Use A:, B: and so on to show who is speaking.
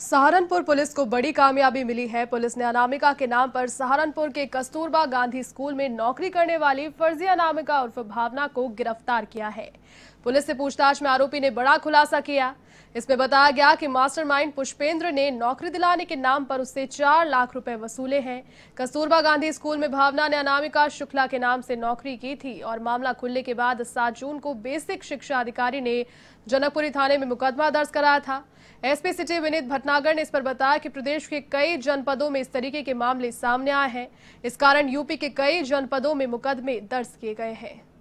A: Saharanpur police को बड़ी कामयाबी मिली है पुलिस ने अनामिका के नाम पर सहारनपुर के कस्तूरबा गांधी स्कूल में नौकरी करने वाली फर्जी अनामिका उर्फ भावना को गिरफ्तार किया है पुलिस से पूछताछ में आरोपी ने बड़ा खुलासा किया इसमें बताया गया कि मास्टरमाइंड पुष्पेंद्र ने नौकरी दिलाने के नाम पर उससे चार लाख रुपए वसूले हैं कस्तूरबा गांधी स्कूल में भावना ने अनामिका शुक्ला के नाम से नौकरी की थी और मामला खुलने के बाद सात जून को बेसिक शिक्षा अधिकारी ने जनकपुरी थाने में मुकदमा दर्ज कराया था एसपी सिटी विनीत भटनागर ने इस पर बताया कि प्रदेश के कई जनपदों में इस तरीके के मामले सामने आए हैं इस कारण यूपी के कई जनपदों में मुकदमे दर्ज किए गए हैं